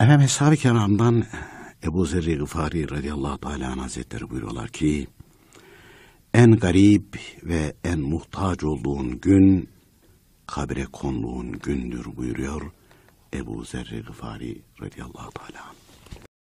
Efendim Eshab-ı Kiram'dan Ebu Zerri Gıfari radıyallahu teala hazretleri buyuruyorlar ki en garip ve en muhtaç olduğun gün kabre konduğun gündür buyuruyor Ebu Zerri Gıfari radıyallahu teala.